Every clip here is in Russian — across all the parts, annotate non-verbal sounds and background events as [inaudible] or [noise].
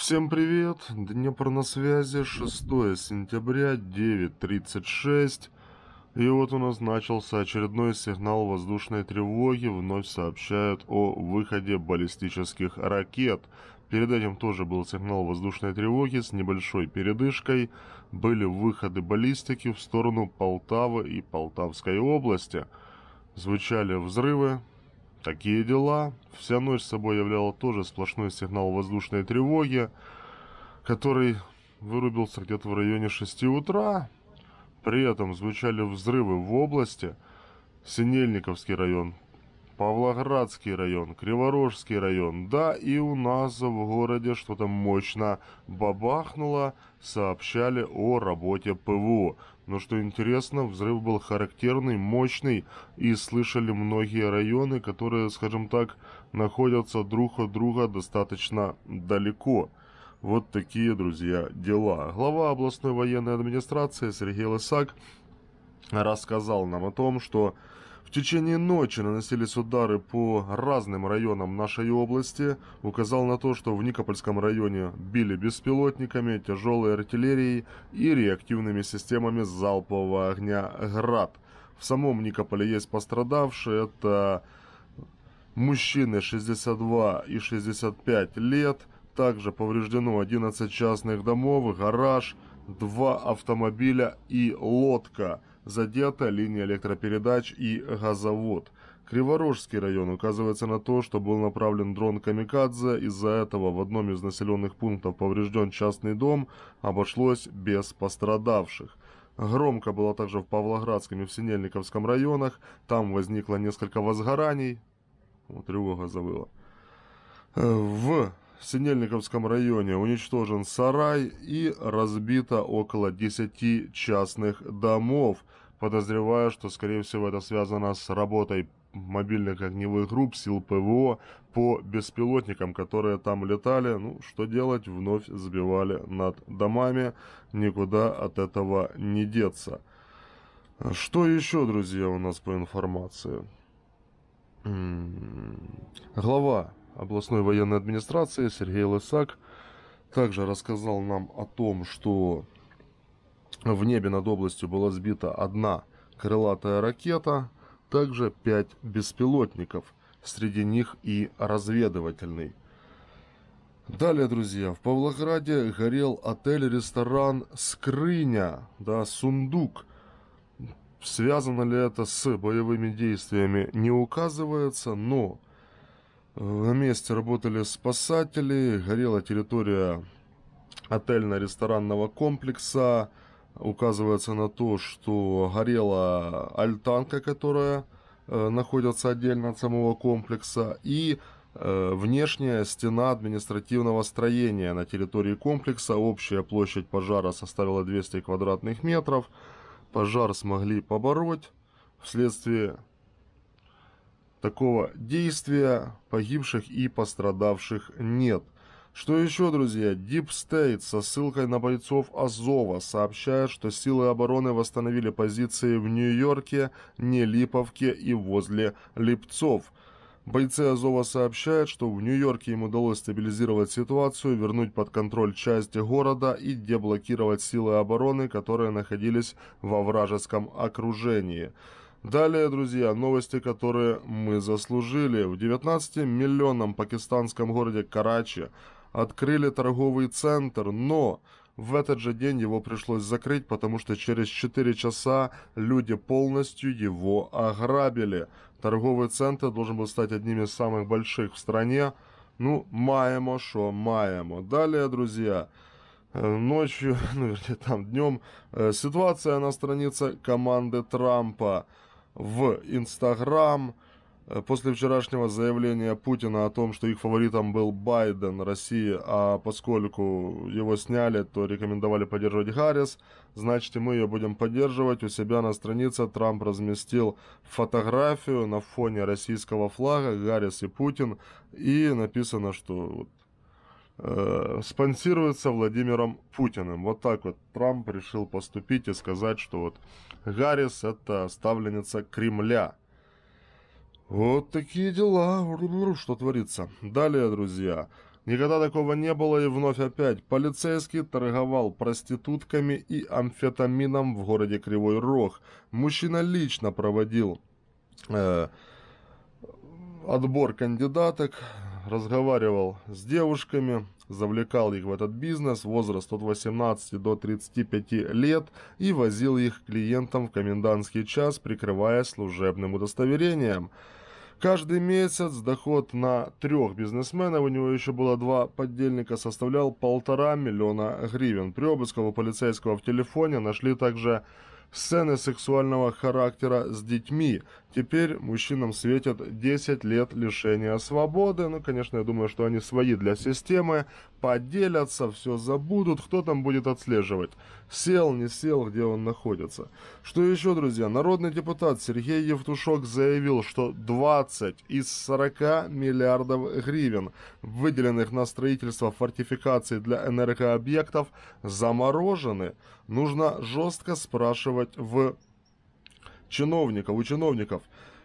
Всем привет! Днепр на связи, 6 сентября, 9.36. И вот у нас начался очередной сигнал воздушной тревоги. Вновь сообщают о выходе баллистических ракет. Перед этим тоже был сигнал воздушной тревоги с небольшой передышкой. Были выходы баллистики в сторону Полтавы и Полтавской области. Звучали взрывы, Такие дела. Вся ночь с собой являла тоже сплошной сигнал воздушной тревоги, который вырубился где-то в районе 6 утра. При этом звучали взрывы в области. Синельниковский район, Павлоградский район, Криворожский район. Да, и у нас в городе что-то мощно бабахнуло, сообщали о работе ПВО. Но что интересно, взрыв был характерный, мощный, и слышали многие районы, которые, скажем так, находятся друг от друга достаточно далеко. Вот такие, друзья, дела. Глава областной военной администрации Сергей Лысак рассказал нам о том, что в течение ночи наносились удары по разным районам нашей области. Указал на то, что в Никопольском районе били беспилотниками, тяжелой артиллерией и реактивными системами залпового огня «Град». В самом Никополе есть пострадавшие, это мужчины 62 и 65 лет. Также повреждено 11 частных домов, гараж, два автомобиля и лодка – задета линия электропередач и газовод. Криворожский район указывается на то, что был направлен дрон «Камикадзе», из-за этого в одном из населенных пунктов поврежден частный дом, обошлось без пострадавших. Громко было также в Павлоградском и в Синельниковском районах, там возникло несколько возгораний. Вот тревога забыла. Э, в в Синельниковском районе уничтожен сарай и разбито около 10 частных домов. Подозреваю, что, скорее всего, это связано с работой мобильных огневых групп сил ПВО по беспилотникам, которые там летали. Ну, что делать, вновь сбивали над домами. Никуда от этого не деться. Что еще, друзья, у нас по информации? М-м-м. Глава областной военной администрации Сергей Лысак также рассказал нам о том, что в небе над областью была сбита одна крылатая ракета, также пять беспилотников, среди них и разведывательный. Далее, друзья, в Павлограде горел отель-ресторан «Скрыня», да, «Сундук». Связано ли это с боевыми действиями, не указывается, но Э, на месте работали спасатели, горела территория отельно-ресторанного комплекса. Указывается на то, что горела альтанка, которая э, находится отдельно от самого комплекса, и э, внешняя стена административного строения на территории комплекса. Общая площадь пожара составила 200 квадратных метров. Пожар смогли побороть вследствие такого действия погибших и пострадавших нет. Что еще, друзья? Deep State со ссылкой на бойцов Азова сообщает, что силы обороны восстановили позиции в Нью-Йорке, Нелиповке и возле Липцов. Бойцы Азова сообщают, что в Нью-Йорке им удалось стабилизировать ситуацию, вернуть под контроль части города и деблокировать силы обороны, которые находились во вражеском окружении. Далее, друзья, новости, которые мы заслужили. В 19-миллионном пакистанском городе Карачи открыли торговый центр, но в этот же день его пришлось закрыть, потому что через 4 часа люди полностью его ограбили. Торговый центр должен был стать одним из самых больших в стране. Ну, маемо, шо маемо. Далее, друзья, э, ночью, [laughs] ну, вернее, там днем, э, ситуация на странице команды Трампа – в Инстаграм. Э, после вчерашнего заявления Путина о том, что их фаворитом был Байден России, а поскольку его сняли, то рекомендовали поддерживать Гаррис, значит и мы ее будем поддерживать. У себя на странице Трамп разместил фотографию на фоне российского флага Гаррис и Путин, и написано, что э, спонсируется Владимиром Путиным. Вот так вот Трамп решил поступить и сказать, что вот Гаррис это ставленница Кремля. Вот такие дела, что творится. Далее, друзья, никогда такого не было и вновь опять. Полицейский торговал проститутками и амфетамином в городе Кривой Рог. Мужчина лично проводил э, отбор кандидаток, разговаривал с девушками, завлекал их в этот бизнес, возраст от 18 до 35 лет, и возил их клиентам в комендантский час, прикрывая служебным удостоверением. Каждый месяц доход на трех бизнесменов, у него еще было два поддельника, составлял полтора миллиона гривен. При обыске у полицейского в телефоне нашли также сцены сексуального характера с детьми, Теперь мужчинам светят 10 лет лишения свободы. Ну, конечно, я думаю, что они свои для системы. Поделятся, все забудут, кто там будет отслеживать. Сел, не сел, где он находится. Что еще, друзья? Народный депутат Сергей Евтушок заявил, что 20 из 40 миллиардов гривен, выделенных на строительство фортификаций для энергообъектов, заморожены. Нужно жестко спрашивать в чиновников, у чиновников,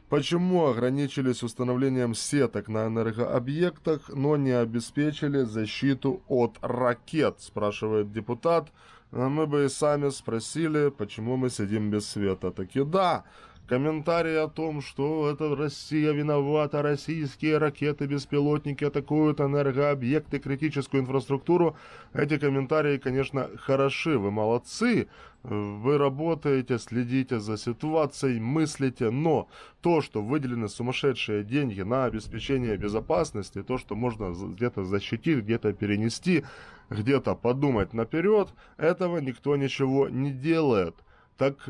почему ограничились установлением сеток на энергообъектах, но не обеспечили защиту от ракет, спрашивает депутат. мы бы и сами спросили, почему мы сидим без света. Таки да, Комментарии о том, что это Россия виновата, российские ракеты-беспилотники атакуют энергообъекты, критическую инфраструктуру, эти комментарии, конечно, хороши, вы молодцы, вы работаете, следите за ситуацией, мыслите, но то, что выделены сумасшедшие деньги на обеспечение безопасности, то, что можно где-то защитить, где-то перенести, где-то подумать наперед, этого никто ничего не делает. Так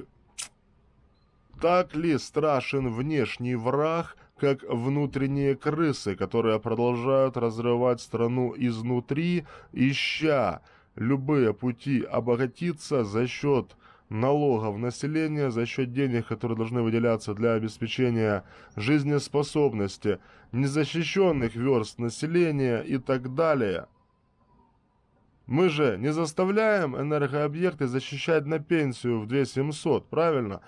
так ли страшен внешний враг, как внутренние крысы, которые продолжают разрывать страну изнутри, ища любые пути обогатиться за счет налогов населения, за счет денег, которые должны выделяться для обеспечения жизнеспособности незащищенных верст населения и так далее. Мы же не заставляем энергообъекты защищать на пенсию в 2700, правильно?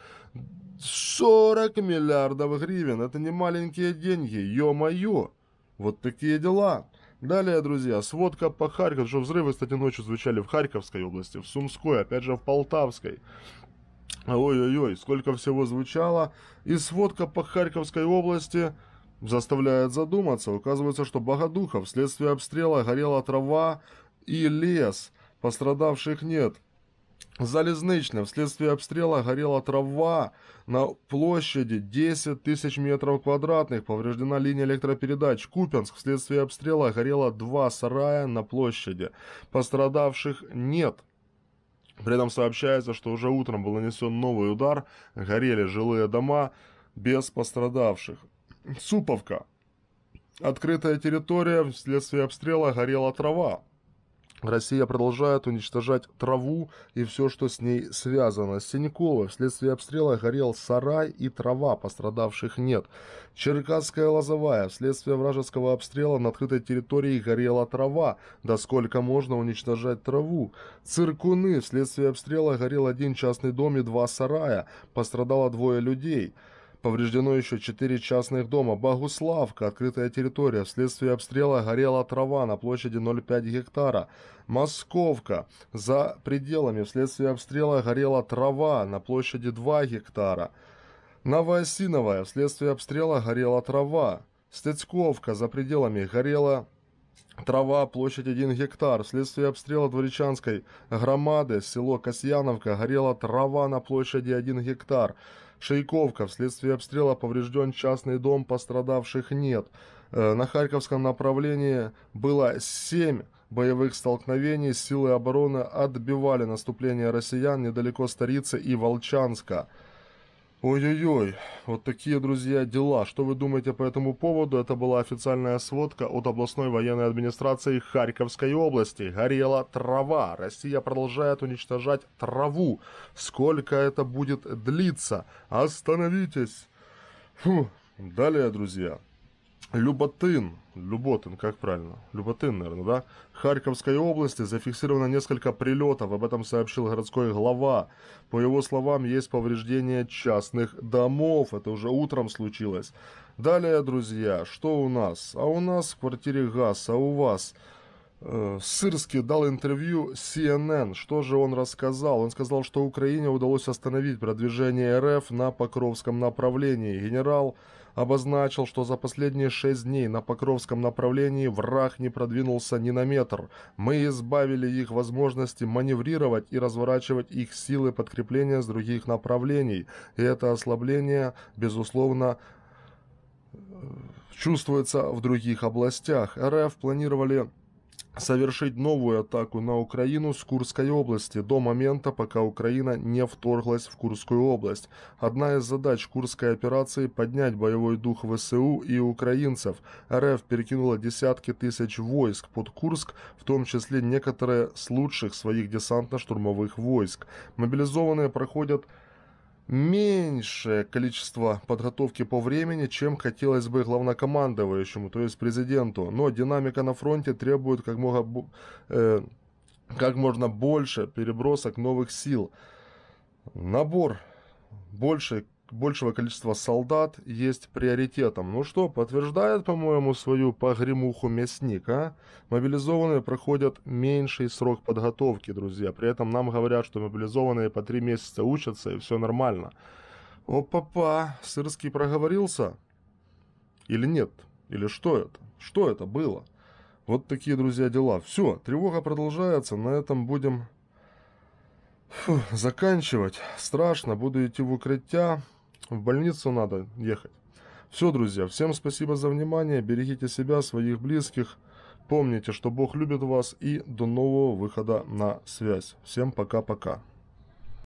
40 миллиардов гривен. Это не маленькие деньги. Ё-моё. Вот такие дела. Далее, друзья, сводка по Харькову, что взрывы, кстати, ночью звучали в Харьковской области, в Сумской, опять же, в Полтавской. Ой-ой-ой, сколько всего звучало. И сводка по Харьковской области заставляет задуматься. Указывается, что Богодухов вследствие обстрела горела трава и лес. Пострадавших нет. Залізничне. Вследствие обстрела горела трава на площади 10 тысяч метров квадратных. Повреждена линия электропередач. Купянск. Вследствие обстрела горело два сарая на площади. Пострадавших нет. При этом сообщается, что уже утром был нанесен новый удар. Горели жилые дома без пострадавших. Суповка. Открытая территория. Вследствие обстрела горела трава. Россия продолжает уничтожать траву и все, что с ней связано. С вследствие обстрела горел сарай и трава, пострадавших нет. Черкасская лозовая. Вследствие вражеского обстрела на открытой территории горела трава. Да сколько можно уничтожать траву? Циркуны. Вследствие обстрела горел один частный дом и два сарая. Пострадало двое людей. Повреждено еще четыре частных дома. Богуславка, открытая территория. Вследствие обстрела горела трава на площади 0,5 гектара. Московка, за пределами. Вследствие обстрела горела трава на площади 2 гектара. Новоосиновая, вследствие обстрела горела трава. Стецковка, за пределами. Горела Трава, площадь 1 гектар. Вследствие обстрела Дворичанской громады, село Касьяновка, горела трава на площади 1 гектар. Шейковка. Вследствие обстрела поврежден частный дом, пострадавших нет. Э, на Харьковском направлении было 7 боевых столкновений. Силы обороны отбивали наступление россиян недалеко Старицы и Волчанска. Ой-ой-ой, вот такие, друзья, дела. Что вы думаете по этому поводу? Это была официальная сводка от областной военной администрации Харьковской области. Горела трава. Россия продолжает уничтожать траву. Сколько это будет длиться? Остановитесь! Фу. Далее, друзья, Люботын, Люботин, как правильно? Люботин, наверное, да? Харьковской области зафиксировано несколько прилетов, об этом сообщил городской глава. По его словам, есть повреждение частных домов, это уже утром случилось. Далее, друзья, что у нас? А у нас в квартире газ, а у вас... Э, Сырский дал интервью CNN. Что же он рассказал? Он сказал, что Украине удалось остановить продвижение РФ на Покровском направлении. Генерал обозначил, что за последние шесть дней на Покровском направлении враг не продвинулся ни на метр. Мы избавили их возможности маневрировать и разворачивать их силы подкрепления с других направлений. И это ослабление, безусловно, э, чувствуется в других областях. РФ планировали совершить новую атаку на Украину с Курской области до момента, пока Украина не вторглась в Курскую область. Одна из задач Курской операции – поднять боевой дух ВСУ и украинцев. РФ перекинула десятки тысяч войск под Курск, в том числе некоторые с лучших своих десантно-штурмовых войск. Мобилизованные проходят меньшее количество подготовки по времени, чем хотелось бы главнокомандующему, то есть президенту. Но динамика на фронте требует как можно, э, как можно больше перебросок новых сил. Набор больше большего количества солдат есть приоритетом. Ну что, подтверждает, по-моему, свою погремуху мясника. Мобилизованные проходят меньший срок подготовки, друзья. При этом нам говорят, что мобилизованные по три месяца учатся и все нормально. О, папа, Сырский проговорился? Или нет? Или что это? Что это было? Вот такие, друзья, дела. Все, тревога продолжается. На этом будем Фу, заканчивать. Страшно, буду идти в укрытие. В больницу надо ехать. Все, друзья, всем спасибо за внимание. Берегите себя, своих близких. Помните, что Бог любит вас и до нового выхода на связь. Всем пока-пока.